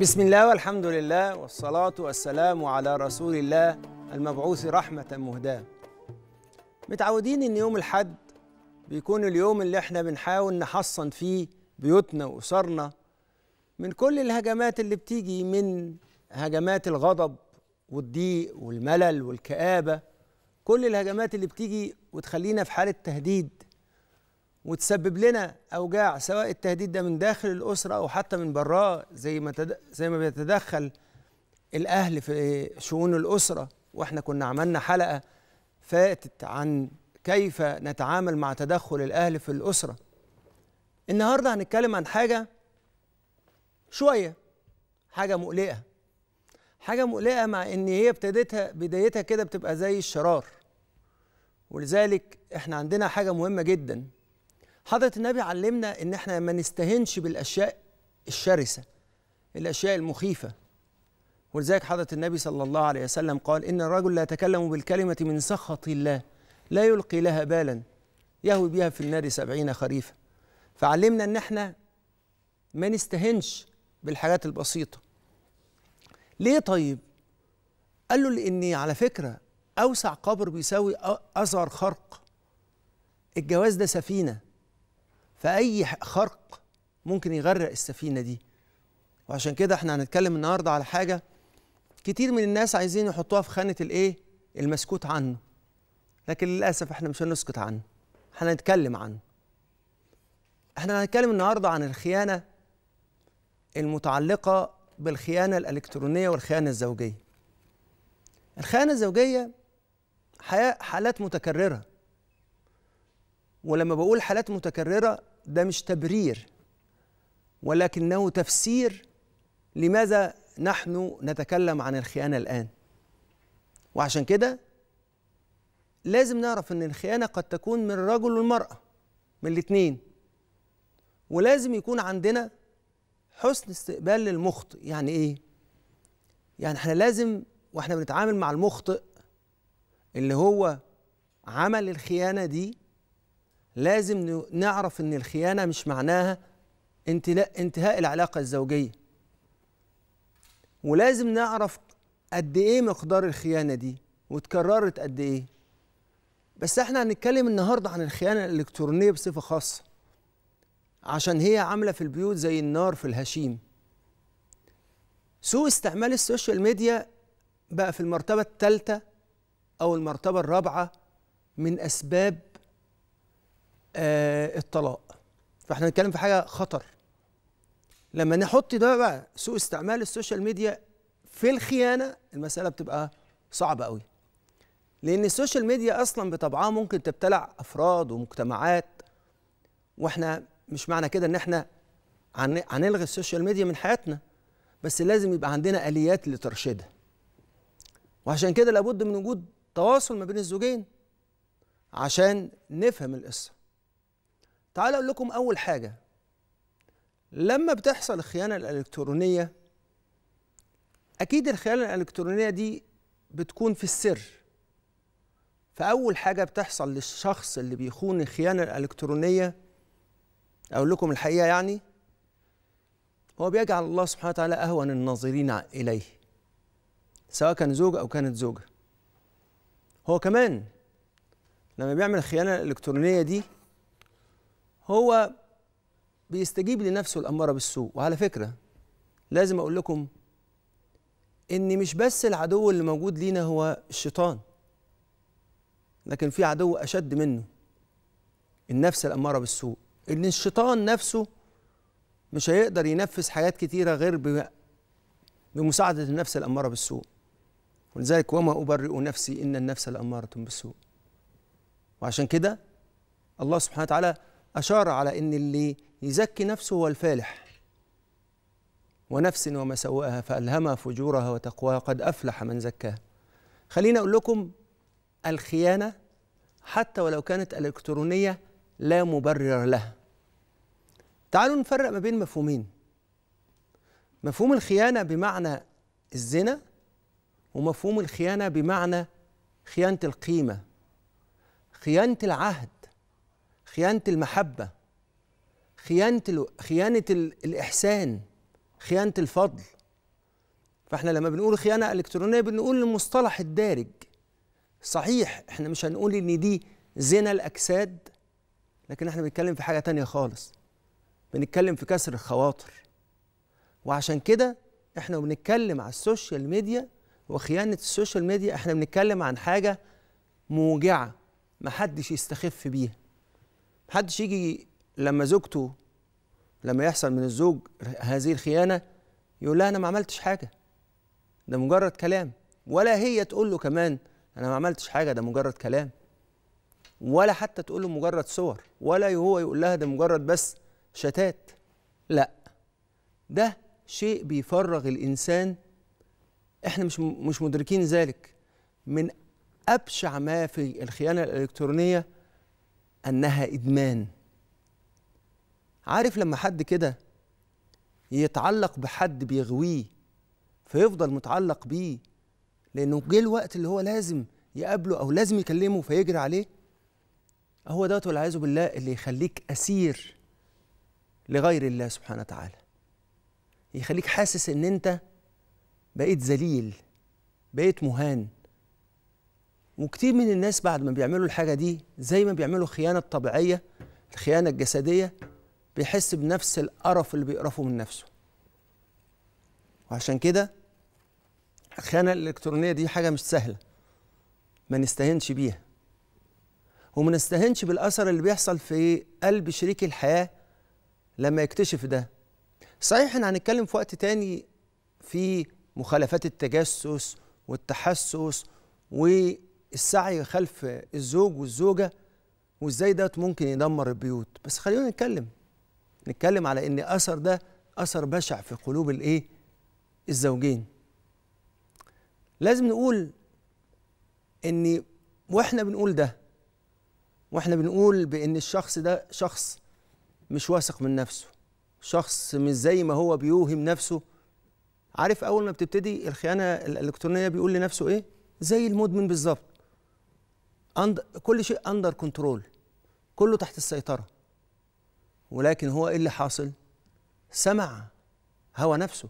بسم الله والحمد لله والصلاة والسلام على رسول الله المبعوث رحمة مهداة متعودين إن يوم الحد بيكون اليوم اللي احنا بنحاول نحصن فيه بيوتنا وأسرنا من كل الهجمات اللي بتيجي من هجمات الغضب والضيق والملل والكآبة كل الهجمات اللي بتيجي وتخلينا في حالة تهديد وتسبب لنا اوجاع سواء التهديد ده من داخل الاسره او حتى من براه زي ما تد... زي ما بيتدخل الاهل في شؤون الاسره واحنا كنا عملنا حلقه فاتت عن كيف نتعامل مع تدخل الاهل في الاسره النهارده هنتكلم عن حاجه شويه حاجه مقلقه حاجه مقلقه مع ان هي ابتدتها بدايتها كده بتبقى زي الشرار ولذلك احنا عندنا حاجه مهمه جدا حضرة النبي علمنا إن إحنا ما نستهنش بالأشياء الشرسة الأشياء المخيفة ولذلك حضرة النبي صلى الله عليه وسلم قال إن الرجل لا يتكلم بالكلمة من سخط الله لا يلقي لها بالا يهوي بها في النار سبعين خريفا فعلمنا إن إحنا ما نستهنش بالحاجات البسيطة ليه طيب قال له لأني على فكرة أوسع قبر بيساوي أصغر خرق الجواز ده سفينة فأي خرق ممكن يغرق السفينة دي وعشان كده احنا هنتكلم النهاردة على حاجة كتير من الناس عايزين يحطوها في خانة الايه المسكوت عنه لكن للأسف احنا مش هنسكت عنه احنا هنتكلم عنه احنا هنتكلم النهاردة عن الخيانة المتعلقة بالخيانة الإلكترونية والخيانة الزوجية الخيانة الزوجية حالات متكررة ولما بقول حالات متكررة ده مش تبرير ولكنه تفسير لماذا نحن نتكلم عن الخيانه الان وعشان كده لازم نعرف ان الخيانه قد تكون من الرجل والمراه من الاثنين ولازم يكون عندنا حسن استقبال للمخطئ يعني ايه يعني احنا لازم واحنا بنتعامل مع المخطئ اللي هو عمل الخيانه دي لازم نعرف ان الخيانه مش معناها انتهاء العلاقه الزوجيه ولازم نعرف قد ايه مقدار الخيانه دي وتكررت قد ايه بس احنا هنتكلم النهارده عن الخيانه الالكترونيه بصفه خاصه عشان هي عامله في البيوت زي النار في الهشيم سوء استعمال السوشيال ميديا بقى في المرتبه الثالثه او المرتبه الرابعه من اسباب آه الطلاق فاحنا بنتكلم في حاجه خطر لما نحط ده بقى سوء استعمال السوشيال ميديا في الخيانه المساله بتبقى صعبه قوي لان السوشيال ميديا اصلا بطبعها ممكن تبتلع افراد ومجتمعات واحنا مش معنى كده ان احنا هنلغي السوشيال ميديا من حياتنا بس لازم يبقى عندنا اليات لترشيدها وعشان كده لابد من وجود تواصل ما بين الزوجين عشان نفهم القصه تعال اقول لكم اول حاجه لما بتحصل الخيانه الالكترونيه اكيد الخيانه الالكترونيه دي بتكون في السر فاول حاجه بتحصل للشخص اللي بيخون الخيانه الالكترونيه اقول لكم الحقيقه يعني هو بيجعل الله سبحانه وتعالى اهون الناظرين اليه سواء كان زوج او كانت زوجه هو كمان لما بيعمل الخيانه الالكترونيه دي هو بيستجيب لنفسه الأمارة بالسوء وعلى فكرة لازم أقول لكم إن مش بس العدو اللي موجود لينا هو الشيطان لكن في عدو أشد منه النفس الأمارة بالسوء إن الشيطان نفسه مش هيقدر ينفذ حاجات كتيرة غير بمساعدة النفس الأمارة بالسوء ولذلك وما أبرئ نفسي إن النفس الأمارة بالسوء وعشان كده الله سبحانه وتعالى أشار على أن اللي يزكي نفسه هو الفالح ونفس وما سواها فألهمها فجورها وتقواها قد أفلح من زكاها خليني أقول لكم الخيانة حتى ولو كانت إلكترونية لا مبرر لها تعالوا نفرق ما بين مفهومين مفهوم الخيانة بمعنى الزنا ومفهوم الخيانة بمعنى خيانة القيمة خيانة العهد خيانه المحبه خيانه خيانه الاحسان خيانه الفضل فاحنا لما بنقول خيانه الكترونيه بنقول المصطلح الدارج صحيح احنا مش هنقول ان دي زنا الاجساد لكن احنا بنتكلم في حاجه تانية خالص بنتكلم في كسر الخواطر وعشان كده احنا بنتكلم على السوشيال ميديا وخيانه السوشيال ميديا احنا بنتكلم عن حاجه موجعه محدش يستخف بيها محدش يجي لما زوجته لما يحصل من الزوج هذه الخيانه يقول لها انا ما عملتش حاجه ده مجرد كلام ولا هي تقول له كمان انا ما عملتش حاجه ده مجرد كلام ولا حتى تقول له مجرد صور ولا هو يقول لها ده مجرد بس شتات لا ده شيء بيفرغ الانسان احنا مش مش مدركين ذلك من ابشع ما في الخيانه الالكترونيه انها ادمان عارف لما حد كده يتعلق بحد بيغويه فيفضل متعلق بيه لانه جه الوقت اللي هو لازم يقابله او لازم يكلمه فيجري عليه هو دوت والعياذ بالله اللي يخليك اسير لغير الله سبحانه وتعالى يخليك حاسس ان انت بقيت ذليل بقيت مهان وكتير من الناس بعد ما بيعملوا الحاجه دي زي ما بيعملوا خيانه طبيعيه الخيانه الجسديه بيحس بنفس القرف اللي بيقرفه من نفسه وعشان كده الخيانه الالكترونيه دي حاجه مش سهله ما نستهنش بيها وما نستهنش بالاثر اللي بيحصل في قلب شريك الحياه لما يكتشف ده صحيح ان هنتكلم في وقت تاني في مخالفات التجسس والتحسس و السعي خلف الزوج والزوجه وازاي ده ممكن يدمر البيوت بس خلينا نتكلم نتكلم على ان اثر ده اثر بشع في قلوب الايه الزوجين لازم نقول ان واحنا بنقول ده واحنا بنقول بان الشخص ده شخص مش واثق من نفسه شخص مش زي ما هو بيوهم نفسه عارف اول ما بتبتدي الخيانه الالكترونيه بيقول لنفسه ايه زي المدمن بالظبط أند... كل شيء اندر كنترول كله تحت السيطره ولكن هو ايه اللي حاصل سمع هوى نفسه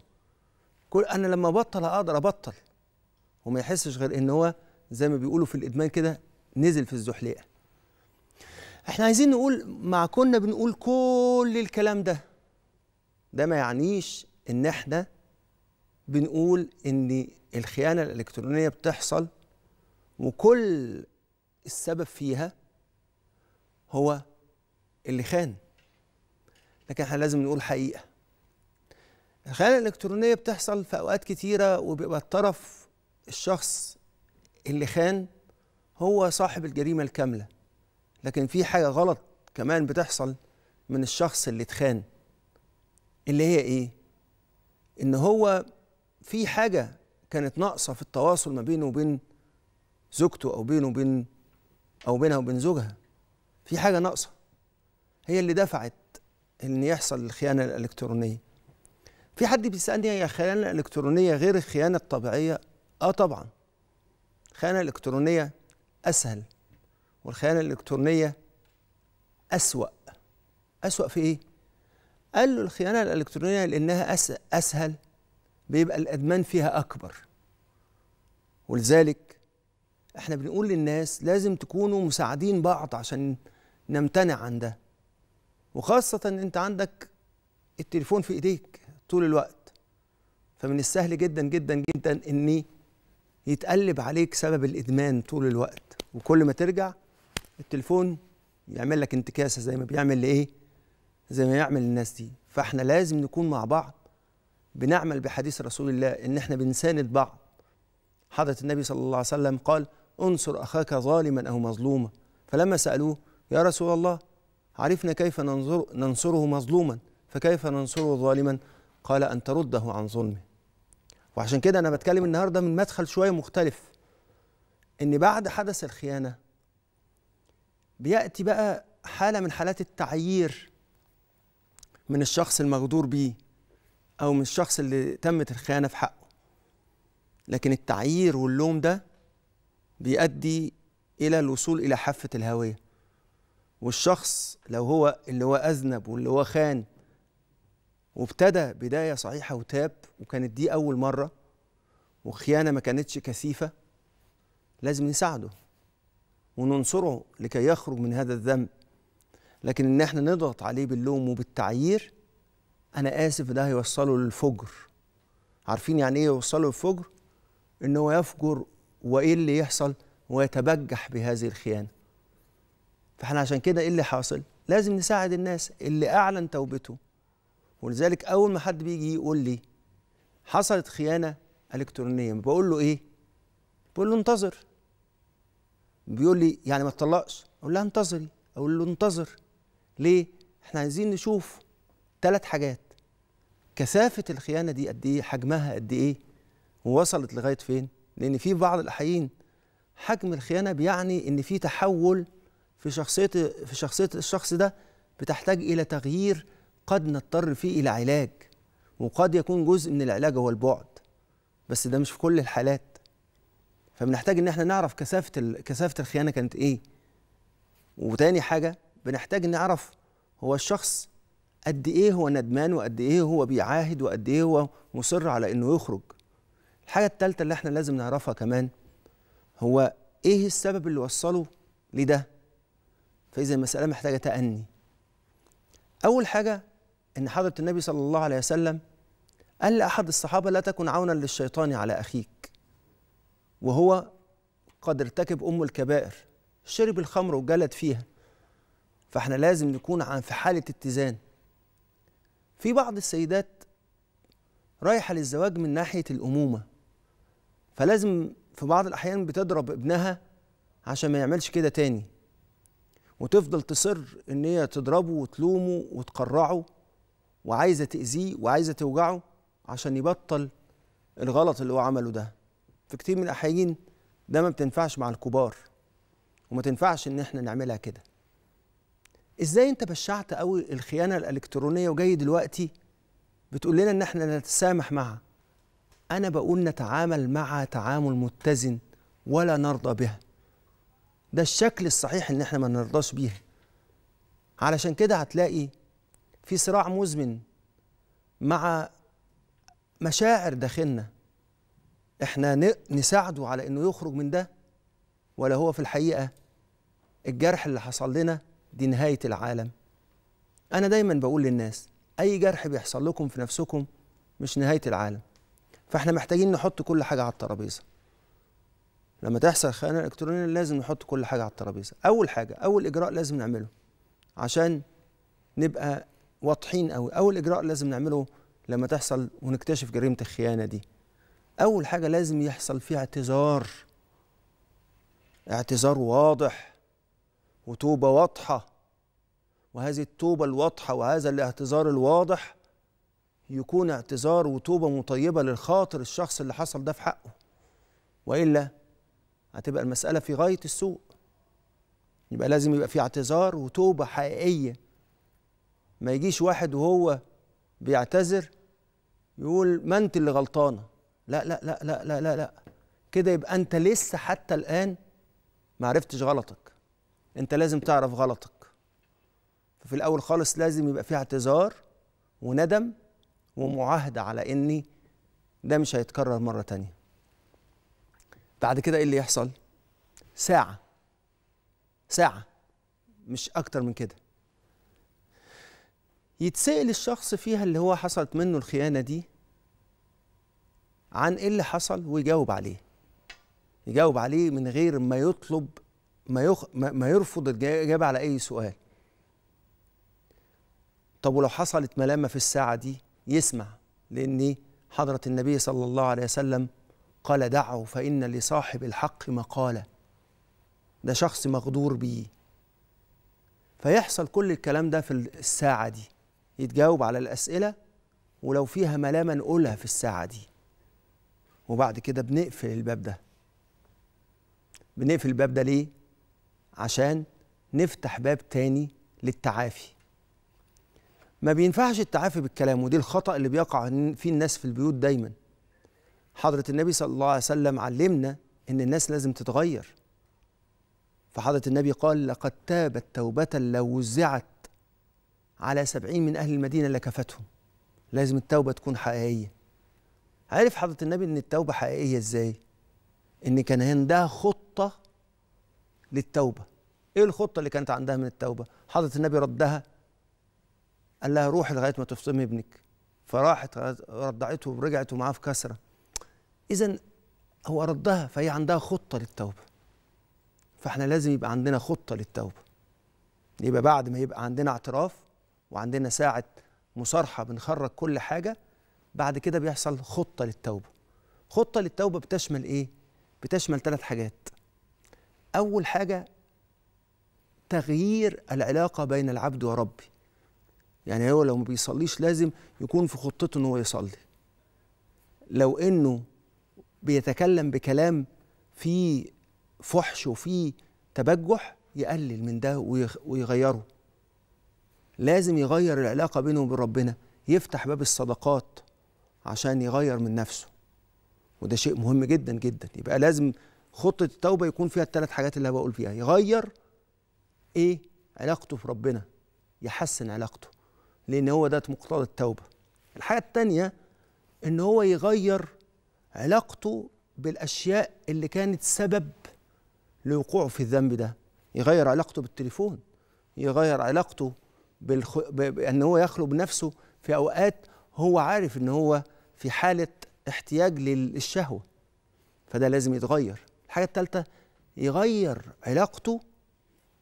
كل انا لما بطل اقدر ابطل وما يحسش غير ان هو زي ما بيقولوا في الادمان كده نزل في الزحليقه احنا عايزين نقول مع كنا بنقول كل الكلام ده ده ما يعنيش ان احنا بنقول ان الخيانه الالكترونيه بتحصل وكل السبب فيها هو اللي خان لكن احنا لازم نقول حقيقه الخيانه الالكترونيه بتحصل في اوقات كتيره وبيبقى الطرف الشخص اللي خان هو صاحب الجريمه الكامله لكن في حاجه غلط كمان بتحصل من الشخص اللي اتخان اللي هي ايه ان هو في حاجه كانت ناقصه في التواصل ما بينه وبين زوجته او بينه وبين او بينها وبين زوجها في حاجه ناقصه هي اللي دفعت ان يحصل الخيانه الالكترونيه في حد بيسالني هي خيانه الالكترونيه غير الخيانه الطبيعيه اه طبعا الخيانه الالكترونيه اسهل والخيانه الالكترونيه اسوا اسوا في ايه قال له الخيانه الالكترونيه لانها اسهل بيبقى الادمان فيها اكبر ولذلك احنا بنقول للناس لازم تكونوا مساعدين بعض عشان نمتنع عن ده وخاصة ان انت عندك التليفون في ايديك طول الوقت فمن السهل جدا جدا جدا ان يتقلب عليك سبب الادمان طول الوقت وكل ما ترجع التليفون يعمل لك انتكاسة زي ما بيعمل لايه زي ما يعمل الناس دي فاحنا لازم نكون مع بعض بنعمل بحديث رسول الله ان احنا بنساند بعض حضرة النبي صلى الله عليه وسلم قال انصر أخاك ظالما أو مظلوما فلما سألوه يا رسول الله عرفنا كيف ننظر ننصره مظلوما فكيف ننصره ظالما قال أن ترده عن ظلمه وعشان كده أنا بتكلم النهاردة من مدخل شوية مختلف إن بعد حدث الخيانة بيأتي بقى حالة من حالات التعيير من الشخص المغدور بيه أو من الشخص اللي تمت الخيانة في حقه لكن التعيير واللوم ده بيؤدي الى الوصول الى حافه الهويه والشخص لو هو اللي هو اذنب واللي هو خان وابتدى بدايه صحيحه وتاب وكانت دي اول مره وخيانه ما كانتش كثيفه لازم نساعده وننصره لكي يخرج من هذا الذنب لكن ان احنا نضغط عليه باللوم وبالتعيير انا اسف ده هيوصله للفجر عارفين يعني ايه يوصله للفجر ان هو يفجر وايه اللي يحصل ويتبجح بهذه الخيانه فاحنا عشان كده ايه اللي حاصل لازم نساعد الناس اللي اعلن توبته ولذلك اول ما حد بيجي يقول لي حصلت خيانه الكترونيه بقول له ايه بقول له انتظر بيقول لي يعني ما تطلقش اقول لها انتظري اقول له انتظر ليه احنا عايزين نشوف ثلاث حاجات كثافه الخيانه دي قد ايه حجمها قد ايه ووصلت لغايه فين لان في بعض الاحيان حجم الخيانه بيعني ان في تحول في شخصيه في شخصيه الشخص ده بتحتاج الى تغيير قد نضطر فيه الى علاج وقد يكون جزء من العلاج هو البعد بس ده مش في كل الحالات فبنحتاج ان احنا نعرف كثافه كثافه الخيانه كانت ايه وتاني حاجه بنحتاج نعرف هو الشخص قد ايه هو ندمان وقد ايه هو بيعاهد وقد ايه هو مصر على انه يخرج الحاجه التالتة اللي احنا لازم نعرفها كمان هو ايه السبب اللي وصله لده فاذا المساله محتاجه تاني اول حاجه ان حضره النبي صلى الله عليه وسلم قال لاحد الصحابه لا تكن عونا للشيطان على اخيك وهو قد ارتكب ام الكبائر شرب الخمر وجلد فيها فاحنا لازم نكون عن في حاله اتزان في بعض السيدات رايحه للزواج من ناحيه الامومه فلازم في بعض الأحيان بتضرب ابنها عشان ما يعملش كده تاني وتفضل تصر إن هي تضربه وتلومه وتقرعه وعايزة تأذيه وعايزة توجعه عشان يبطل الغلط اللي هو عمله ده في كتير من الأحيان ده ما بتنفعش مع الكبار وما تنفعش إن احنا نعملها كده ازاي انت بشعت قوي الخيانه الالكترونيه وجاي دلوقتي بتقول لنا ان احنا نتسامح معها أنا بقول نتعامل مع تعامل متزن ولا نرضى بها ده الشكل الصحيح إن إحنا ما نرضاش بيها علشان كده هتلاقي في صراع مزمن مع مشاعر داخلنا احنا نساعده على انه يخرج من ده ولا هو في الحقيقه الجرح اللي حصل لنا دي نهايه العالم انا دايما بقول للناس اي جرح بيحصل لكم في نفسكم مش نهايه العالم فاحنا محتاجين نحط كل حاجه على الترابيزه لما تحصل خيانه الكترونيه لازم نحط كل حاجه على الترابيزه اول حاجه اول اجراء لازم نعمله عشان نبقى واضحين قوي اول اجراء لازم نعمله لما تحصل ونكتشف جريمه الخيانه دي اول حاجه لازم يحصل فيها اعتذار اعتذار واضح وتوبه واضحه وهذه التوبه الواضحه وهذا الاعتذار الواضح يكون اعتذار وتوبه مطيبه للخاطر الشخص اللي حصل ده في حقه والا هتبقى المساله في غايه السوء يبقى لازم يبقى في اعتذار وتوبه حقيقيه ما يجيش واحد وهو بيعتذر يقول ما انت اللي غلطانه لا لا لا لا لا لا, لا. كده يبقى انت لسه حتى الان ما عرفتش غلطك انت لازم تعرف غلطك ففي الاول خالص لازم يبقى في اعتذار وندم ومعاهده على اني ده مش هيتكرر مره تانيه بعد كده ايه اللي يحصل ساعه ساعه مش اكتر من كده يتسأل الشخص فيها اللي هو حصلت منه الخيانة دي عن ايه اللي حصل ويجاوب عليه يجاوب عليه من غير ما يطلب ما, يخ... ما يرفض الإجابة على أي سؤال طب ولو حصلت ملامة في الساعة دي يسمع لأن حضرة النبي صلى الله عليه وسلم قال دعه فإن لصاحب الحق مقالة ده شخص مغدور بيه فيحصل كل الكلام ده في الساعة دي يتجاوب على الأسئلة ولو فيها ملامة نقولها في الساعة دي وبعد كده بنقفل الباب ده بنقفل الباب ده ليه؟ عشان نفتح باب تاني للتعافي ما بينفعش التعافي بالكلام ودي الخطأ اللي بيقع فيه الناس في البيوت دايما حضرة النبي صلى الله عليه وسلم علمنا إن الناس لازم تتغير فحضرة النبي قال لقد تابت توبة لو وزعت على سبعين من أهل المدينة لكفتهم لازم التوبة تكون حقيقية عارف حضرة النبي إن التوبة حقيقية إزاي إن كان عندها خطة للتوبة إيه الخطة اللي كانت عندها من التوبة حضرة النبي ردها قال لها روحي لغايه ما تفطمي ابنك فراحت رضعته ورجعت ومعاه في كسره اذا هو ردها فهي عندها خطه للتوبه فاحنا لازم يبقى عندنا خطه للتوبه يبقى بعد ما يبقى عندنا اعتراف وعندنا ساعه مصارحه بنخرج كل حاجه بعد كده بيحصل خطه للتوبه خطه للتوبه بتشمل ايه بتشمل ثلاث حاجات اول حاجه تغيير العلاقه بين العبد وربي يعني هو لو ما بيصليش لازم يكون في خطته ان هو يصلي لو انه بيتكلم بكلام فيه فحش وفيه تبجح يقلل من ده ويغيره لازم يغير العلاقه بينه وبين ربنا يفتح باب الصدقات عشان يغير من نفسه وده شيء مهم جدا جدا يبقى لازم خطه التوبه يكون فيها الثلاث حاجات اللي بقول فيها يغير ايه علاقته بربنا يحسن علاقته لأن هو ده مقتضى التوبة الحاجة التانية إن هو يغير علاقته بالأشياء اللي كانت سبب لوقوعه في الذنب ده يغير علاقته بالتليفون يغير علاقته بالخ... بأن هو يخلو بنفسه في أوقات هو عارف إن هو في حالة احتياج للشهوة فده لازم يتغير الحاجة التالتة يغير علاقته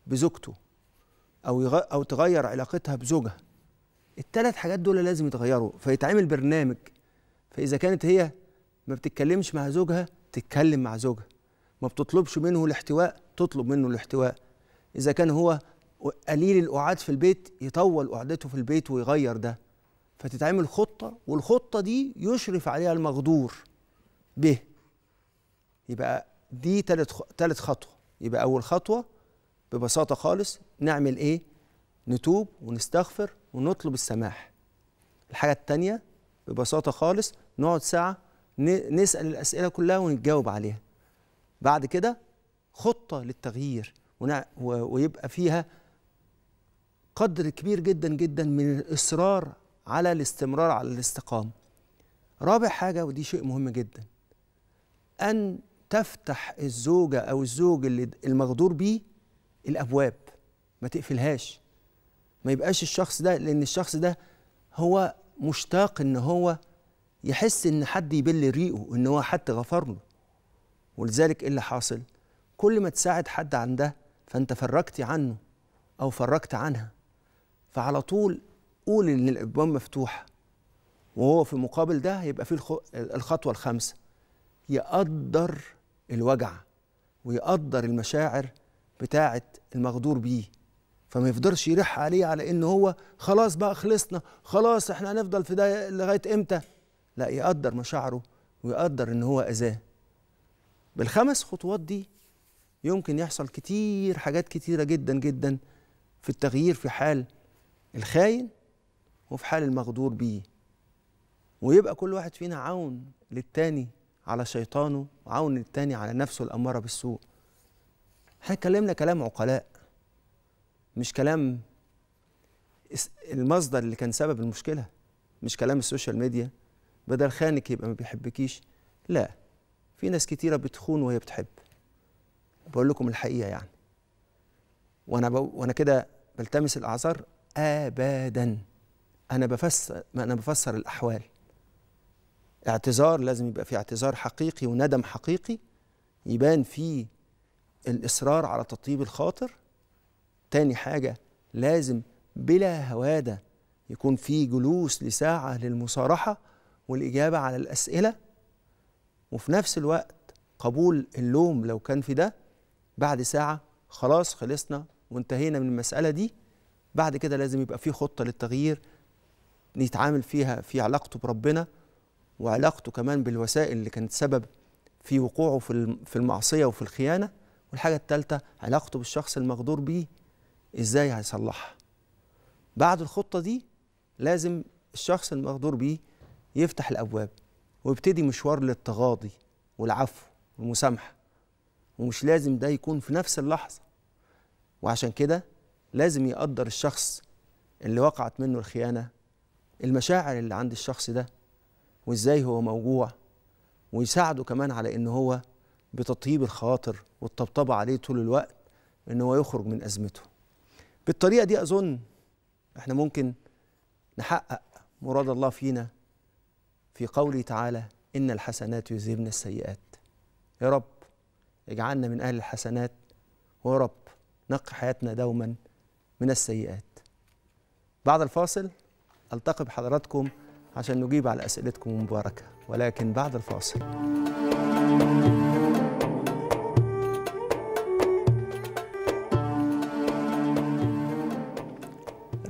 بزوجته أو يغ... أو تغير علاقتها بزوجها التلات حاجات دول لازم يتغيروا فيتعمل برنامج فاذا كانت هي ما بتتكلمش مع زوجها تتكلم مع زوجها ما بتطلبش منه الاحتواء تطلب منه الاحتواء اذا كان هو قليل القعاد في البيت يطول قعدته في البيت ويغير ده فتتعمل خطه والخطه دي يشرف عليها المغدور به يبقى دي تالت تالت خطوه يبقى اول خطوه ببساطه خالص نعمل ايه نتوب ونستغفر ونطلب السماح الحاجة التانية ببساطة خالص نقعد ساعة نسأل الأسئلة كلها ونتجاوب عليها بعد كده خطة للتغيير ويبقى فيها قدر كبير جدا جدا من الإصرار على الاستمرار على الاستقامة رابع حاجة ودي شيء مهم جدا أن تفتح الزوجة أو الزوج اللي المغدور بيه الأبواب ما تقفلهاش ما يبقاش الشخص ده لان الشخص ده هو مشتاق ان هو يحس ان حد يبل ريقه ان هو حد غفر له ولذلك ايه اللي حاصل كل ما تساعد حد عن ده فانت فرجت عنه او فرجت عنها فعلى طول قول ان الابواب مفتوحه وهو في مقابل ده هيبقى فيه الخطوه الخامسه يقدر الوجع ويقدر المشاعر بتاعه المغدور بيه فما يفضلش يرح عليه على ان هو خلاص بقى خلصنا خلاص احنا هنفضل في ده لغايه امتى لا يقدر مشاعره ويقدر ان هو اذاه بالخمس خطوات دي يمكن يحصل كتير حاجات كتيره جدا جدا في التغيير في حال الخاين وفي حال المغدور بيه ويبقى كل واحد فينا عون للتاني على شيطانه وعون للتاني على نفسه الاماره بالسوء احنا اتكلمنا كلام عقلاء مش كلام المصدر اللي كان سبب المشكله مش كلام السوشيال ميديا بدل خانك يبقى ما بيحبكيش لا في ناس كتيره بتخون وهي بتحب بقول لكم الحقيقه يعني وانا ب... وانا كده بلتمس الاعذار ابدا انا بفسر انا بفسر الاحوال اعتذار لازم يبقى في اعتذار حقيقي وندم حقيقي يبان فيه الاصرار على تطيب الخاطر تاني حاجة لازم بلا هوادة يكون في جلوس لساعة للمصارحة والإجابة على الأسئلة وفي نفس الوقت قبول اللوم لو كان في ده بعد ساعة خلاص خلصنا وانتهينا من المسألة دي بعد كده لازم يبقى في خطة للتغيير نتعامل فيها في علاقته بربنا وعلاقته كمان بالوسائل اللي كانت سبب في وقوعه في المعصية وفي الخيانة والحاجة الثالثة علاقته بالشخص المغدور بيه ازاي هيصلحها بعد الخطه دي لازم الشخص المقدور بيه يفتح الابواب ويبتدي مشوار للتغاضي والعفو والمسامحه ومش لازم ده يكون في نفس اللحظه وعشان كده لازم يقدر الشخص اللي وقعت منه الخيانه المشاعر اللي عند الشخص ده وازاي هو موجوع ويساعده كمان على ان هو بتطيب الخواطر والطبطبه عليه طول الوقت ان هو يخرج من ازمته بالطريقه دي اظن احنا ممكن نحقق مراد الله فينا في قوله تعالى ان الحسنات يذهبن السيئات يا رب اجعلنا من اهل الحسنات ويا رب نقي حياتنا دوما من السيئات بعد الفاصل التقي بحضراتكم عشان نجيب على اسئلتكم المباركه ولكن بعد الفاصل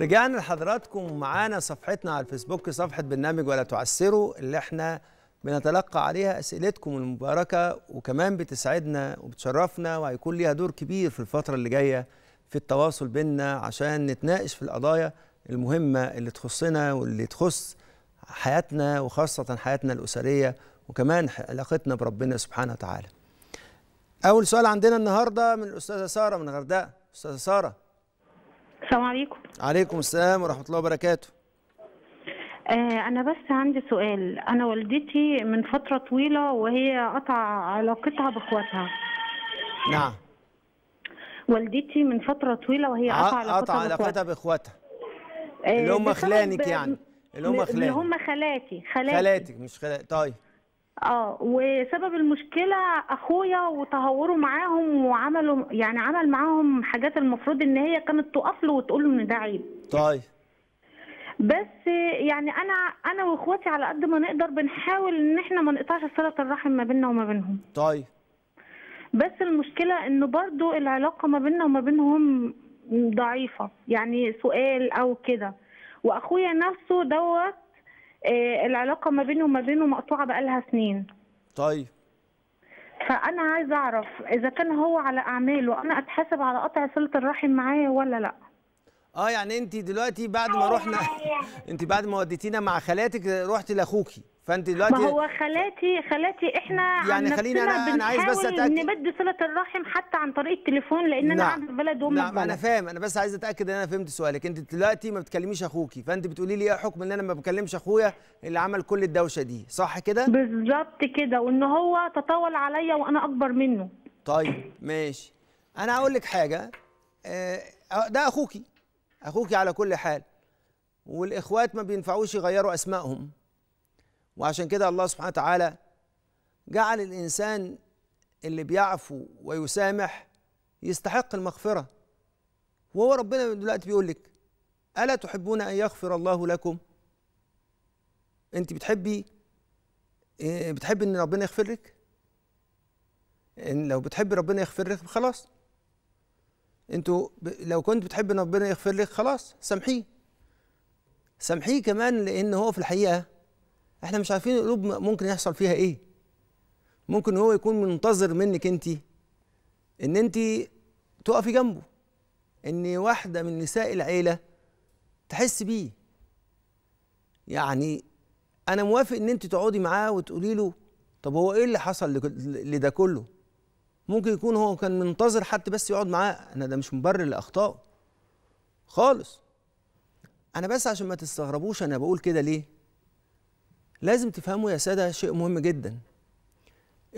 رجعنا لحضراتكم معانا صفحتنا على الفيسبوك صفحة برنامج ولا تعسروا اللي احنا بنتلقى عليها أسئلتكم المباركة وكمان بتسعدنا وبتشرفنا وهيكون ليها دور كبير في الفترة اللي جاية في التواصل بينا عشان نتناقش في القضايا المهمة اللي تخصنا واللي تخص حياتنا وخاصة حياتنا الأسرية وكمان علاقتنا بربنا سبحانه وتعالى. أول سؤال عندنا النهاردة من الأستاذة سارة من غرداء أستاذة سارة السلام عليكم عليكم السلام ورحمه الله وبركاته آه، انا بس عندي سؤال انا والدتي من فتره طويله وهي قطع علاقتها باخواتها نعم والدتي من فتره طويله وهي قطع علاقتها قطع علاقتها باخواتها آه، اللي هم خلانك يعني اللي هم خلانك اللي هم خلاتي خلاتي خلاتك مش خلاتي طيب اه وسبب المشكله اخويا وتهوره معاهم وعملوا يعني عمل معاهم حاجات المفروض ان هي كانت تقف له وتقول له ان ده عيب طيب بس يعني انا انا واخواتي على قد ما نقدر بنحاول ان احنا ما نقطعش صله الرحم ما بيننا وما بينهم طيب بس المشكله انه برضو العلاقه ما بيننا وما بينهم ضعيفه يعني سؤال او كده واخويا نفسه دوت آه، العلاقه ما بيني وما بينه مقطوعه بقالها سنين طيب فانا عايزه اعرف اذا كان هو على اعماله انا اتحاسب على قطع صله الرحم معايا ولا لا اه يعني انت دلوقتي بعد ما أيوة. رحنا انت بعد ما وديتينا مع خالاتك رحتي لاخوكي فانت دلوقتي ما هو خالاتي خالاتي احنا يعني خليني انا انا عايز بس اتاكد نبدي صله الرحم حتى عن طريق التليفون لان نعم. انا قاعده في بلد وامي نعم انا فاهم انا بس عايز اتاكد ان انا فهمت سؤالك انت دلوقتي ما بتكلميش اخوكي فانت بتقولي لي ايه حكم ان انا ما بكلمش اخويا اللي عمل كل الدوشه دي صح كده بالظبط كده وان هو تطاول عليا وانا اكبر منه طيب ماشي انا هقول لك حاجه آه، آه، ده اخوكي اخوكي على كل حال والاخوات ما بينفعوش يغيروا اسمائهم وعشان كده الله سبحانه وتعالى جعل الإنسان اللي بيعفو ويسامح يستحق المغفرة وهو ربنا دلوقتي بيقول لك ألا تحبون أن يغفر الله لكم أنت بتحبي إيه، بتحبي إن ربنا يغفر لك إن لو بتحبي ربنا يغفر لك خلاص أنتوا لو كنت بتحبي إن ربنا يغفر لك خلاص سامحيه سامحيه كمان لأن هو في الحقيقة احنا مش عارفين القلوب ممكن يحصل فيها ايه ممكن هو يكون منتظر منك انت ان انت تقفي جنبه ان واحده من نساء العيله تحس بيه يعني انا موافق ان انت تقعدي معاه وتقولي له طب هو ايه اللي حصل لده كله ممكن يكون هو كان منتظر حتى بس يقعد معاه انا ده مش مبرر لاخطائه خالص انا بس عشان ما تستغربوش انا بقول كده ليه لازم تفهموا يا ساده شيء مهم جدا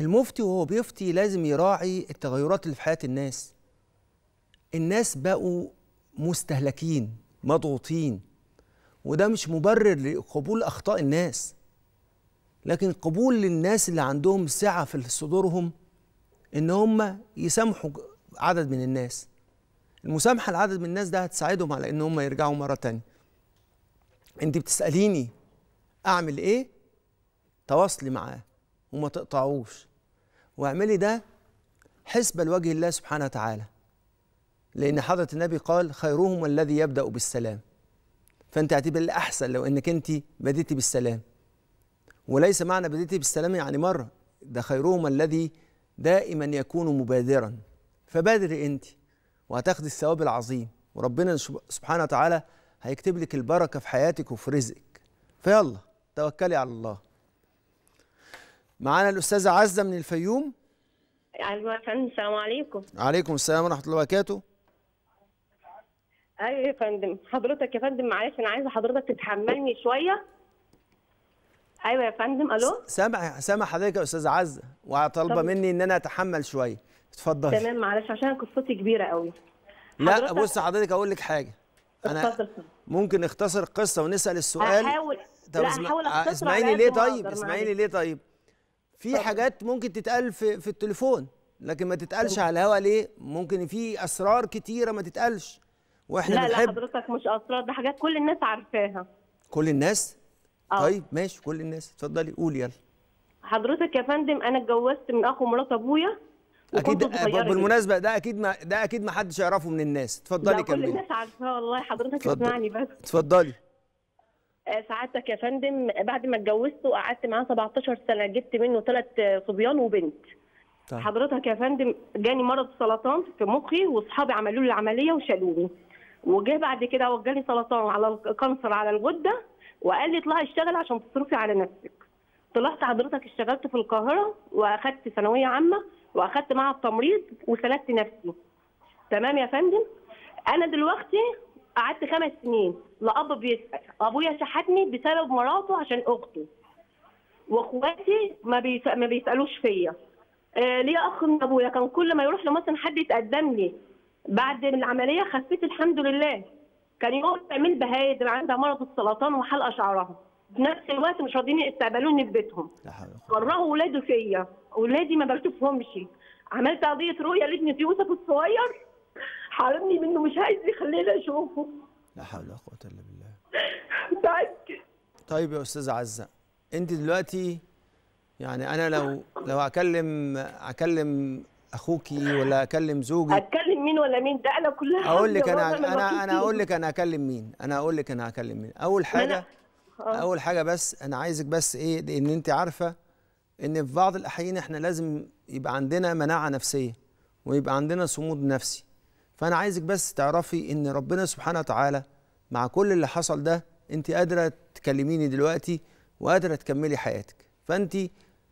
المفتي وهو بيفتي لازم يراعي التغيرات اللي في حياه الناس الناس بقوا مستهلكين مضغوطين وده مش مبرر لقبول اخطاء الناس لكن قبول للناس اللي عندهم سعه في صدورهم ان هم يسامحوا عدد من الناس المسامحه لعدد من الناس ده هتساعدهم على ان هم يرجعوا مره تانية انت بتساليني اعمل ايه تواصلي معاه وما تقطعوش واعملي ده حسبة لوجه الله سبحانه وتعالى لأن حضرة النبي قال خيرهم الذي يبدأ بالسلام فأنت هتبقى الأحسن لو أنك أنت بديتي بالسلام وليس معنى بديتي بالسلام يعني مرة ده خيرهم الذي دائما يكون مبادرا فبادري أنت وهتاخدي الثواب العظيم وربنا سبحانه وتعالى هيكتب لك البركة في حياتك وفي رزقك فيلا توكلي على الله معانا الاستاذه عزه من الفيوم فندم السلام عليكم عليكم السلام ورحمه الله وبركاته ايوه يا فندم حضرتك يا فندم معلش انا عايزه حضرتك تتحملني شويه ايوه يا فندم الو سامع سامع حضرتك يا استاذه عزه وطالبه مني ان انا اتحمل شويه اتفضلي تمام معلش عشان قصتي كبيره قوي لا بص حضرتك اقول لك حاجه انا ممكن نختصر القصه ونسال السؤال هحاول طب اسمع... آه، اسمعيني ليه طيب اسمعيني ليه طيب في حاجات ممكن تتقال في, في التليفون لكن ما تتقالش على الهوا ليه ممكن في اسرار كتيره ما تتقالش واحنا لا بنحب لا حضرتك مش اسرار ده حاجات كل الناس عارفاها كل الناس أوه. طيب ماشي كل الناس اتفضلي قولي يلا حضرتك يا فندم انا اتجوزت من اخو مرات ابويا اكيد آه، بالمناسبه ده اكيد ما ده اكيد ما حدش يعرفه من الناس اتفضلي كملي كل الناس عارفاه والله حضرتك اسمعني بس اتفضلي آه، سعادتك يا فندم بعد ما اتجوزت وقعدت معاه 17 سنه جبت منه ثلاث صبيان وبنت طيب. حضرتك يا فندم جاني مرض سرطان في مخي واصحابي عملوا لي العمليه وشالوني وجه بعد كده وجاني سرطان على الكانسر على الغده وقال لي اطلعي اشتغل عشان تصرفي على نفسك طلعت حضرتك اشتغلت في القاهره واخدت ثانويه عامه واخدت معهد تمريض وسندت نفسي تمام يا فندم انا دلوقتي قعدت خمس سنين لأب بيسأل أبويا شحتني بسبب مراته عشان أخته وإخواتي ما, ما بيسألوش فيا آه ليا أخ من أبويا كان كل ما يروح لمصر حد يتقدم لي بعد العملية خفيت الحمد لله كان يقعد تعمل بهايد عندها مرض السرطان وحلقة شعرها في نفس الوقت مش راضيين يستقبلوني في بيتهم كرهوا ولاده فيا ولادي ما بشوفهمش عملت قضية رؤية لابني يوسف الصغير حارمني منه مش عايز يخليني اشوفه لا حول ولا قوه الا بالله بعد طيب يا استاذه عزه انت دلوقتي يعني انا لو لو اكلم اكلم اخوكي ولا اكلم زوجي اتكلم مين ولا مين ده انا كلها اقول لك انا انا انا اقول لك انا اكلم مين انا اقول لك انا هكلم مين اول حاجه آه. اول حاجه بس انا عايزك بس ايه لان انت عارفه ان في بعض الاحيان احنا لازم يبقى عندنا مناعه نفسيه ويبقى عندنا صمود نفسي فأنا عايزك بس تعرفي إن ربنا سبحانه وتعالى مع كل اللي حصل ده أنت قادرة تكلميني دلوقتي وقادرة تكملي حياتك فأنت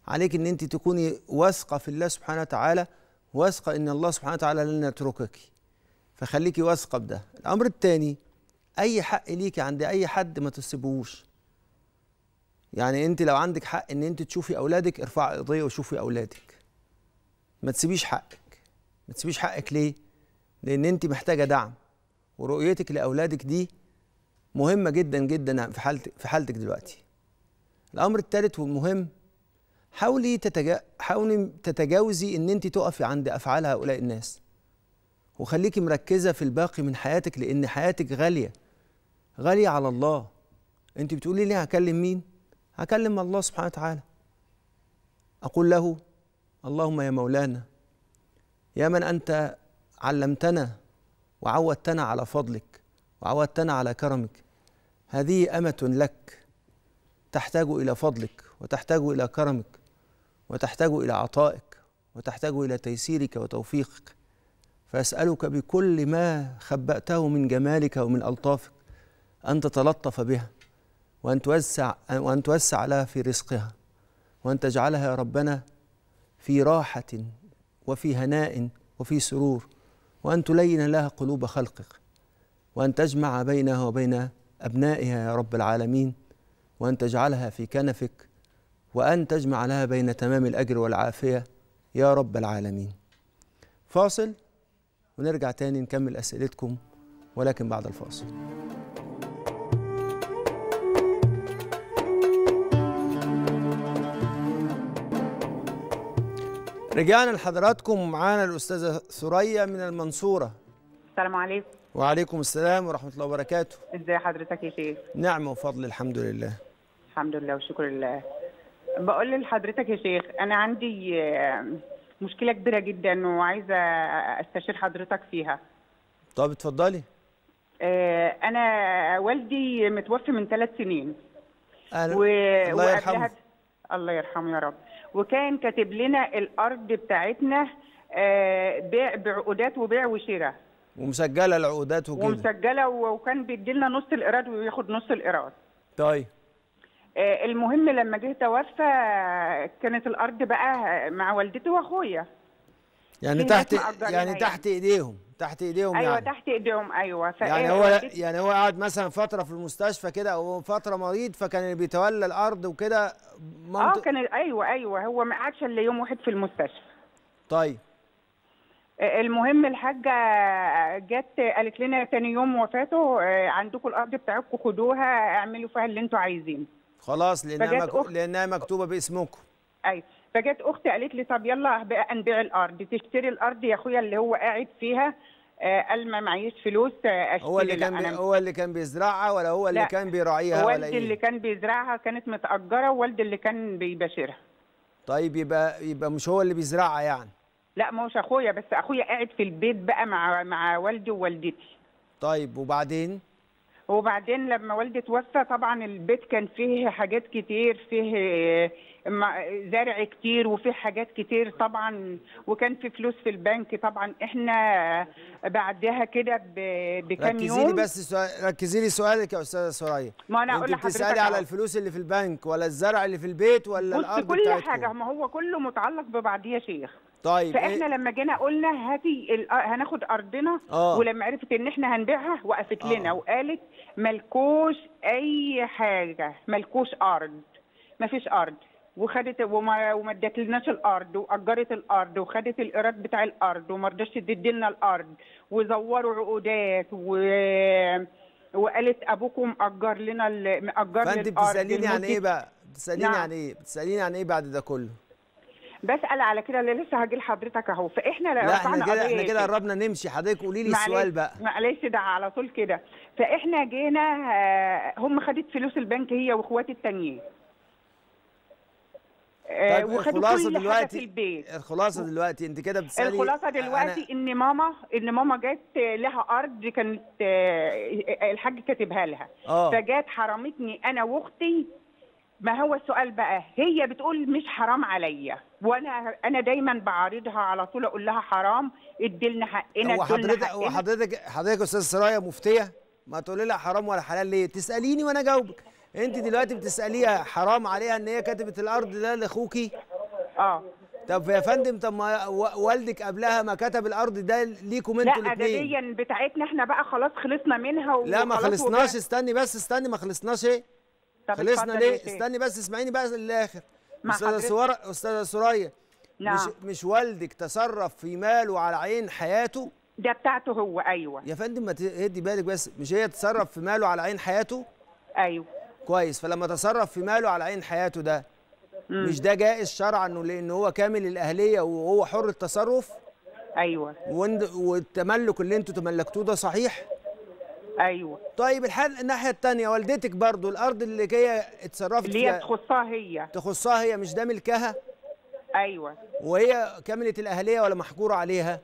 عليك إن أنت تكوني واثقة في الله سبحانه وتعالى واثقة إن الله سبحانه وتعالى لن يتركك فخليكي واثقة بده الأمر الثاني أي حق ليكي عند أي حد ما تسيبوش يعني أنت لو عندك حق إن أنت تشوفي أولادك ارفعي قضية وشوفي أولادك ما تسيبيش حقك ما تسيبيش حقك ليه؟ لان انت محتاجه دعم ورؤيتك لاولادك دي مهمه جدا جدا في حالتك في حالتك دلوقتي الامر الثالث والمهم حاولي تتجا... حاولي تتجاوزي ان انت تقفي عند افعال هؤلاء الناس وخليكي مركزه في الباقي من حياتك لان حياتك غاليه غاليه على الله انت بتقولي لي هكلم مين هكلم الله سبحانه وتعالى اقول له اللهم يا مولانا يا من انت علمتنا وعودتنا على فضلك وعودتنا على كرمك هذه أمة لك تحتاج إلى فضلك وتحتاج إلى كرمك وتحتاج إلى عطائك وتحتاج إلى تيسيرك وتوفيقك فأسألك بكل ما خبأته من جمالك ومن ألطافك أن تتلطف بها وأن توسع وأن توسع لها في رزقها وأن تجعلها يا ربنا في راحة وفي هناء وفي سرور وأن تلين لها قلوب خلقك وأن تجمع بينها وبين أبنائها يا رب العالمين وأن تجعلها في كنفك وأن تجمع لها بين تمام الأجر والعافية يا رب العالمين فاصل ونرجع تاني نكمل أسئلتكم ولكن بعد الفاصل رجعنا لحضراتكم معانا الاستاذه ثريا من المنصوره السلام عليكم وعليكم السلام ورحمه الله وبركاته ازي حضرتك يا شيخ نعمه وفضل الحمد لله الحمد لله وشكر لله بقول لحضرتك يا شيخ انا عندي مشكله كبيره جدا وعايزه استشير حضرتك فيها طب اتفضلي آه، انا والدي متوفي من ثلاث سنين أهلا. و... الله يرحمه الله يرحمه يا رب وكان كاتب لنا الارض بتاعتنا آه، بيع بعقودات وبيع وشراء ومسجله العقودات وكده ومسجله وكان بيدي لنا نص الايراد وياخد نص الايراد طيب آه، المهم لما جه توفى كانت الارض بقى مع والدتي واخويا يعني تحت يعني, يعني تحت ايديهم تحت ايديهم ايوه يعني. تحت ايديهم ايوه يعني إيه، هو يعني هو قعد مثلا فتره في المستشفى كده او فتره مريض فكان اللي بيتولى الارض وكده اه كان ايوه ايوه هو ما قعدش الا يوم واحد في المستشفى طيب آه، المهم الحاجه جت قالت لنا ثاني يوم وفاته آه، عندكم الارض بتاعتكم خدوها اعملوا فيها اللي انتوا عايزينه خلاص لانها مك... لانها مكتوبه باسمكم ايوه فجت اختي قالت لي طب يلا بقى نبيع الارض تشتري الارض يا اخويا اللي هو قاعد فيها آه، قال ما معيش فلوس آه، اشتري هو اللي كان هو اللي كان بيزرعها ولا هو اللي كان بيراعيها ولا ايه؟ اللي كان بيزرعها كانت متاجره ووالدي اللي كان بيباشرها طيب يبقى يبقى مش هو اللي بيزرعها يعني لا ما هوش اخويا بس اخويا قاعد في البيت بقى مع مع والدي ووالدتي طيب وبعدين وبعدين لما والدي توفى طبعا البيت كان فيه حاجات كتير فيه زرع كتير وفي حاجات كتير طبعا وكان في فلوس في البنك طبعا احنا بعدها كده بكام يوم ركزي لي بس سؤال ركزي لي سؤالك يا استاذه سرايا ما انا اقول لحضرتك بتسالي على الفلوس اللي في البنك ولا الزرع اللي في البيت ولا الارض كل حاجه ما هو كله متعلق ببعض يا شيخ طيب فاحنا إيه؟ لما جينا قلنا هاتي هناخد ارضنا أوه. ولما عرفت ان احنا هنبيعها وقفت لنا آه. لنا وقالت ملكوش اي حاجه ملكوش ارض مفيش ارض وخدت وما ومدت لناش الارض واجرت الارض وخدت الايراد بتاع الارض وما رضتش تدي لنا الارض وزوروا عقودات و وقالت ابوكم اجر لنا مأجر لنا الارض فانت بتساليني عن ايه بقى؟ بتساليني نعم. عن ايه؟ بتساليني عن ايه بعد ده كله؟ بسال على كده اللي لسه هاجي لحضرتك اهو فاحنا لا احنا كده احنا كده إيه؟ قربنا نمشي حضرتك قولي لي السؤال بقى معلش ده على طول كده فاحنا جينا آه، هم خدت فلوس البنك هي واخواتي التانيين آه، طيب الخلاصه دلوقتي الخلاصه دلوقتي انت كده بتسالي الخلاصه دلوقتي أنا... ان ماما ان ماما جت لها ارض كانت آه، آه، الحاج كاتبها لها أوه. فجات حرمتني انا واختي ما هو السؤال بقى هي بتقول مش حرام عليا وانا انا دايما بعارضها على طول اقول لها حرام ادي لنا حقنا وحضرتك حقنا. وحضرتك حضرتك استاذ سرايا مفتيه ما تقولي لها حرام ولا حلال ليه تساليني وانا اجاوبك انت دلوقتي بتساليها حرام عليها ان هي كتبت الارض ده لاخوكي اه طب يا فندم طب ما والدك قبلها ما كتب الارض ده ليكم انتوا الاثنين لا اديا بتاعتنا احنا بقى خلاص خلصنا منها لا ما خلصناش استني بس استني ما خلصناش ايه طب خلصنا ليه استني بس اسمعيني بقى للاخر استاذه سورا استاذه سوريا نعم مش مش والدك تصرف في ماله على عين حياته ده بتاعته هو ايوه يا فندم ما تهدي بالك بس مش هي تصرف في ماله على عين حياته ايوه كويس فلما تصرف في ماله على عين حياته ده مم. مش ده جائز شرعا لان هو كامل الاهليه وهو حر التصرف ايوه والتملك اللي انتوا تملكتوه ده صحيح ايوه طيب الحال الناحيه الثانيه والدتك برضو الارض اللي هي اتصرفت اللي هي تخصها هي تخصها هي مش ده ملكها ايوه وهي كامله الاهليه ولا محجوره عليها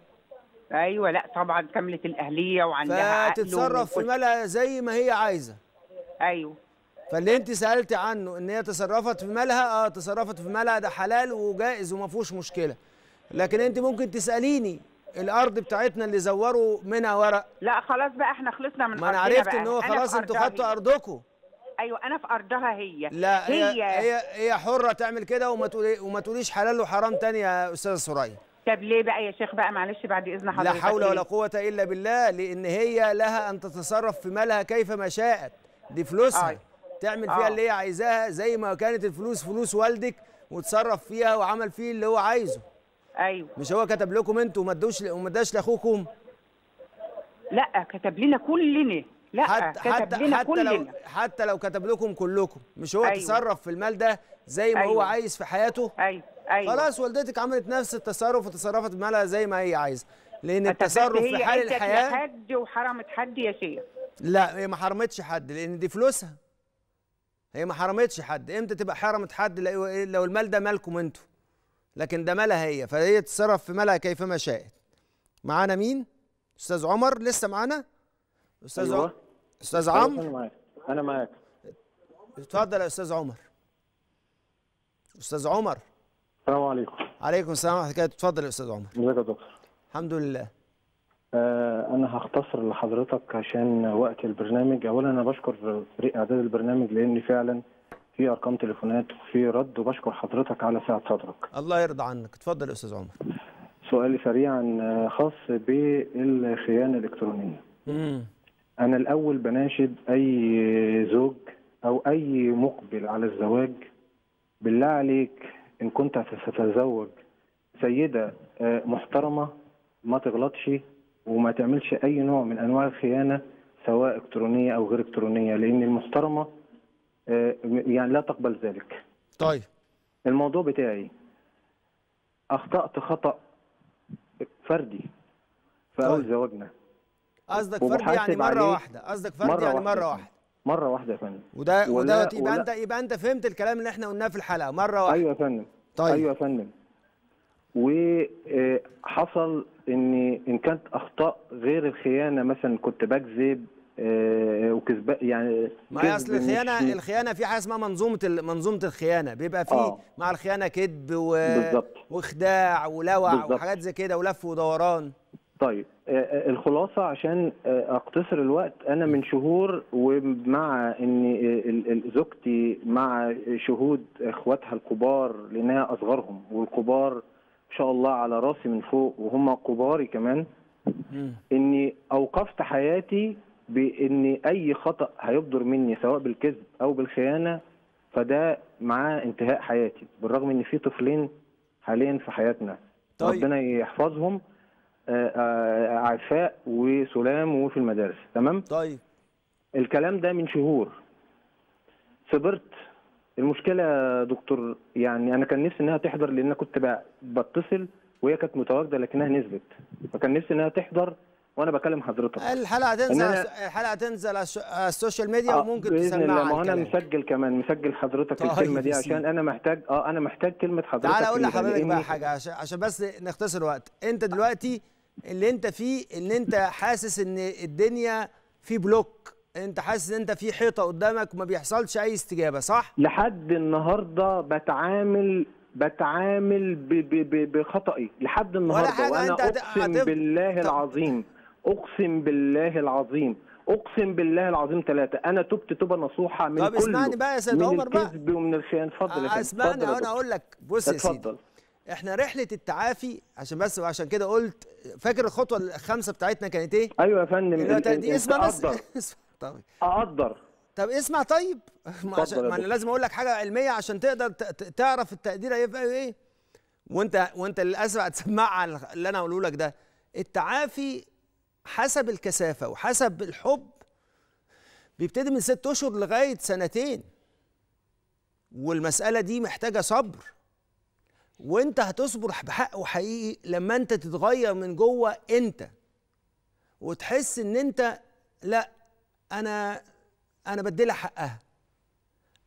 ايوه لا طبعا كامله الاهليه وعندها فتتصرف في مالها زي ما هي عايزه ايوه فاللي انت سالتي عنه ان هي تصرفت في مالها اه تصرفت في مالها ده حلال وجائز وما فيهوش مشكله لكن انت ممكن تساليني الارض بتاعتنا اللي زوروا منها ورق لا خلاص بقى احنا خلصنا من ما انا عرفت بقى. ان هو خلاص انتوا خدتوا ارضكم ايوه انا في ارضها هي لا هي هي, هي حره تعمل كده وما تقولي وما تقوليش حلال وحرام تاني يا استاذه سوريا طب ليه بقى يا شيخ بقى معلش بعد اذن حضرتك لا حول ولا قوه الا بالله لان هي لها ان تتصرف في مالها كيفما شاءت دي فلوسها آه. تعمل فيها آه. اللي هي عايزاها زي ما كانت الفلوس فلوس والدك وتصرف فيها وعمل فيه اللي هو عايزه ايوه مش هو كتب لكم انتوا وما ادوش وما اداش لاخوكم لا كتب لنا كلنا لا حتى كتب حتى لنا حتى كلنا. لو حتى لو كتب لكم كلكم مش هو أيوة. تصرف في المال ده زي ما أيوة. هو عايز في حياته ايوه ايوه خلاص والدتك عملت نفس التصرف وتصرفت بمالها زي ما هي عايزه لان التصرف في حال الحياه حد وحرمت حد يا شيخ لا هي ما حرمتش حد لان دي فلوسها هي ما حرمتش حد امتى تبقى حرمت حد لو المال ده مالكم انتوا لكن ده مالها هي فهي تتصرف في مالها كيفما شاءت معانا مين استاذ عمر لسه معانا استاذ أيوة. عمر استاذ عمرو انا معاك انا معاك اتفضل يا استاذ عمر استاذ عمر السلام عليكم عليكم السلام ورحمه الله اتفضل يا استاذ عمر ازيك يا دكتور الحمد لله آه، انا هختصر لحضرتك عشان وقت البرنامج اولا انا بشكر فريق اعداد البرنامج لان فعلا في ارقام تليفونات وفي رد وبشكر حضرتك على سعه صدرك الله يرضى عنك اتفضل يا استاذ عمر سؤالي سريعا آه، خاص بالخيانه الالكترونيه مم. انا الاول بناشد اي زوج او اي مقبل على الزواج بالله عليك ان كنت ستتزوج سيده آه، محترمه ما تغلطش وما تعملش اي نوع من انواع الخيانه سواء الكترونيه او غير الكترونيه لان المحترمه آه، يعني لا تقبل ذلك. طيب الموضوع بتاعي اخطات خطا فردي في اول طيب. زواجنا قصدك فردي يعني مره واحده قصدك فردي مرة يعني مره واحده مره واحده يا فندم وده وده يبقى انت يبقى انت فهمت الكلام اللي احنا قلناه في الحلقه مره واحده ايوه يا فندم طيب ايوه يا فندم وحصل ان ان كانت اخطاء غير الخيانه مثلا كنت بكذب آه، وكذب يعني ما اصل الخيانه الخيانه في حاجه اسمها منظومه منظومه الخيانه بيبقى في آه. مع الخيانه كذب و... واخداع ولوع بالزبط. وحاجات زي كده ولف ودوران طيب آه، آه، الخلاصه عشان اقتصر الوقت انا من شهور ومع ان زوجتي مع شهود اخواتها الكبار لانها اصغرهم والكبار ما شاء الله على راسي من فوق وهم كباري كمان اني اوقفت حياتي بان اي خطا هيبدر مني سواء بالكذب او بالخيانه فده معاه انتهاء حياتي بالرغم ان في طفلين حاليا في حياتنا طيب. ربنا يحفظهم آه، آه، عفاء وسلام وفي المدارس تمام طيب الكلام ده من شهور صبرت المشكله دكتور يعني انا كان نفسي انها تحضر لان انا كنت بتصل وهي كانت متواجده لكنها نزلت فكان نفسي انها تحضر وانا بكلم حضرتك الحلقه هتنزل أنا... الحلقه هتنزل على السوشيال ميديا آه وممكن تسمعها ما هو انا مسجل كمان مسجل حضرتك طيب الكلمه دي عشان انا محتاج اه انا محتاج كلمه حضرتك تعالى اقول لحضرتك بقى حاجه عشان عشان بس نختصر وقت انت دلوقتي اللي انت فيه ان انت حاسس ان الدنيا في بلوك انت حاسس ان انت في حيطه قدامك وما بيحصلش اي استجابه صح لحد النهارده بتعامل بتعامل ب ب ب بخطئي لحد النهارده ولا حاجة وانا انت اقسم بالله طب... العظيم اقسم بالله العظيم اقسم بالله العظيم ثلاثه انا تبت توبه نصوحه من طب كله اسمعني بقى يا سيد عمر بقى من الكذب ومن الخيانه اتفضل يا آه، اسمعني انا اقول لك بص يا سيدي اتفضل احنا رحله التعافي عشان بس عشان كده قلت فاكر الخطوه الخامسه بتاعتنا كانت ايه ايوه يا فندم دي اسمع بس طيب اقدر طب اسمع طيب ما, ما انا لازم اقول لك حاجه علميه عشان تقدر تعرف التقدير هيبقى إيه. ايه وانت وانت للاسف هتسمعها اللي انا هقوله لك ده التعافي حسب الكثافه وحسب الحب بيبتدي من ست اشهر لغايه سنتين والمساله دي محتاجه صبر وانت هتصبر بحق وحقيقي لما انت تتغير من جوه انت وتحس ان انت لا انا انا بديلها حقها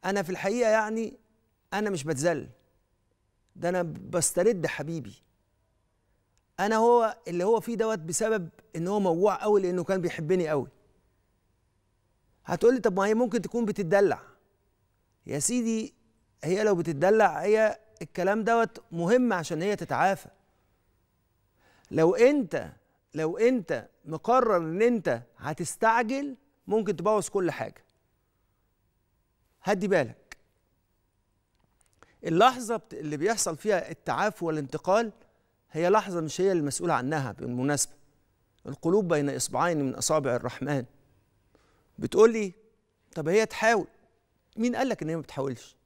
انا في الحقيقه يعني انا مش بتذل ده انا بسترد حبيبي انا هو اللي هو فيه دوت بسبب ان هو موجوع قوي لانه كان بيحبني قوي هتقول لي طب ما هي ممكن تكون بتدلع يا سيدي هي لو بتدلع هي الكلام دوت مهم عشان هي تتعافى لو انت لو انت مقرر ان انت هتستعجل ممكن تبوظ كل حاجه هدي بالك اللحظه اللي بيحصل فيها التعافي والانتقال هي لحظه مش هي المسؤول عنها بالمناسبه القلوب بين اصبعين من اصابع الرحمن بتقول لي طب هي تحاول مين قال لك ان هي ما بتحاولش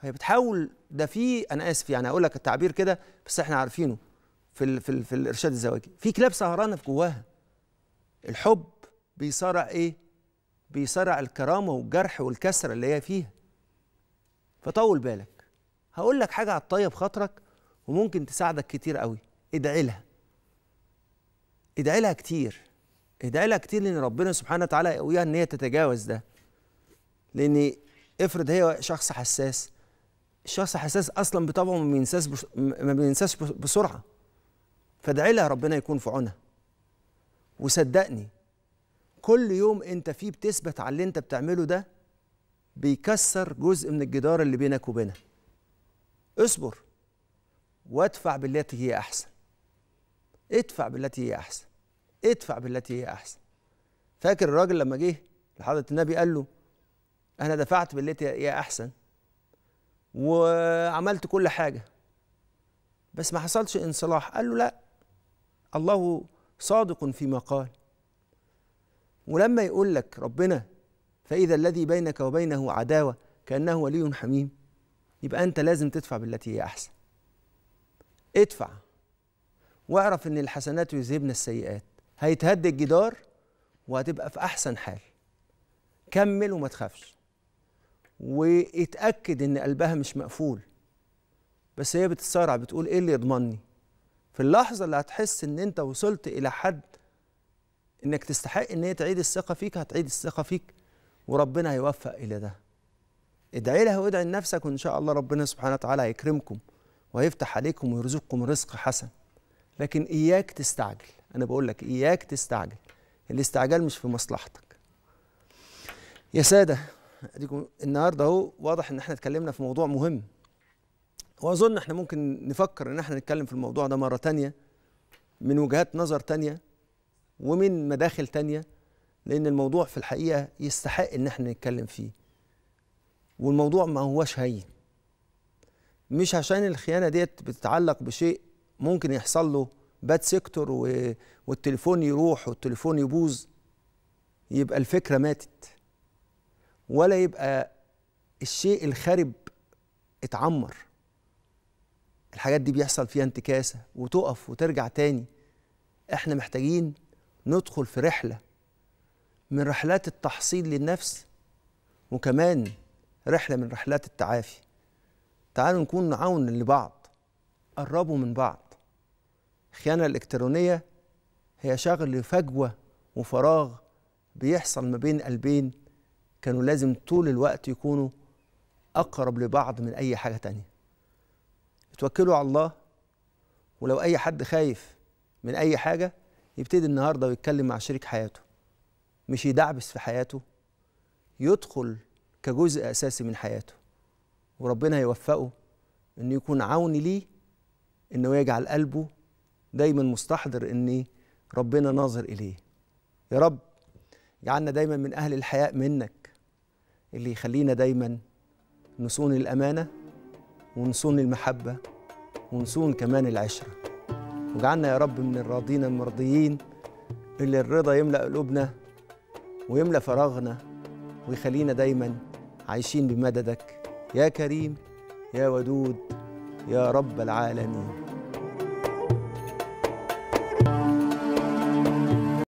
هي بتحاول ده في انا اسف يعني اقول لك التعبير كده بس احنا عارفينه في الـ في, الـ في الارشاد الزواجي في كلاب سهرانه في جواها الحب بيصارع ايه بيصارع الكرامه والجرح والكسره اللي هي فيها فطول بالك هقول لك حاجه هتطيب خاطرك وممكن تساعدك كتير قوي ادعي لها ادعي لها كتير ادعي لها كتير لان ربنا سبحانه وتعالى يقويها ان هي تتجاوز ده لان افرض هي شخص حساس الشخص حساس اصلا بطبعه ما بينساش ما بينساش بسرعه فادعي لها ربنا يكون في عونها وصدقني كل يوم انت فيه بتثبت على اللي انت بتعمله ده بيكسر جزء من الجدار اللي بينك وبينها اصبر وادفع بالتي هي احسن ادفع بالتي هي احسن ادفع بالتي هي احسن فاكر الراجل لما جه لحضره النبي قال له انا دفعت بالتي هي احسن وعملت كل حاجه بس ما حصلش انصلاح قال له لا الله صادق فيما قال ولما يقول لك ربنا فإذا الذي بينك وبينه عداوة كأنه ولي حميم يبقى أنت لازم تدفع بالتي هي أحسن ادفع واعرف ان الحسنات يذهبن السيئات هيتهد الجدار وهتبقى في احسن حال كمل وما تخافش واتاكد ان قلبها مش مقفول بس هي بتتسارع بتقول ايه اللي يضمني في اللحظه اللي هتحس ان انت وصلت الى حد انك تستحق ان هي تعيد الثقه فيك هتعيد الثقه فيك وربنا هيوفق الى ده ادعي لها وادعي لنفسك وان شاء الله ربنا سبحانه وتعالى هيكرمكم ويفتح عليكم ويرزقكم رزق حسن لكن اياك تستعجل انا بقول لك اياك تستعجل الاستعجال مش في مصلحتك يا ساده اديكم النهارده اهو واضح ان احنا اتكلمنا في موضوع مهم واظن احنا ممكن نفكر ان احنا نتكلم في الموضوع ده مره تانية من وجهات نظر تانية ومن مداخل تانية لأن الموضوع في الحقيقة يستحق إن احنا نتكلم فيه والموضوع ما هوش هين مش عشان الخيانة ديت بتتعلق بشيء ممكن يحصل له باد سيكتور و... والتليفون يروح والتليفون يبوظ يبقى الفكرة ماتت ولا يبقى الشيء الخرب اتعمر الحاجات دي بيحصل فيها انتكاسة وتقف وترجع تاني احنا محتاجين ندخل في رحله من رحلات التحصيل للنفس وكمان رحله من رحلات التعافي تعالوا نكون نعاون لبعض قربوا من بعض الخيانه الالكترونيه هي شغل فجوة وفراغ بيحصل ما بين قلبين كانوا لازم طول الوقت يكونوا أقرب لبعض من أي حاجة تانية اتوكلوا على الله ولو أي حد خايف من أي حاجة يبتدي النهارده ويتكلم مع شريك حياته مش يدعبس في حياته يدخل كجزء اساسي من حياته وربنا يوفقه انه يكون عون ليه انه يجعل قلبه دايما مستحضر ان ربنا ناظر اليه يا رب جعلنا دايما من اهل الحياء منك اللي يخلينا دايما نصون الامانه ونصون المحبه ونصون كمان العشره واجعلنا يا رب من الراضين المرضيين اللي الرضا يملأ قلوبنا ويملأ فراغنا ويخلينا دايما عايشين بمددك يا كريم يا ودود يا رب العالمين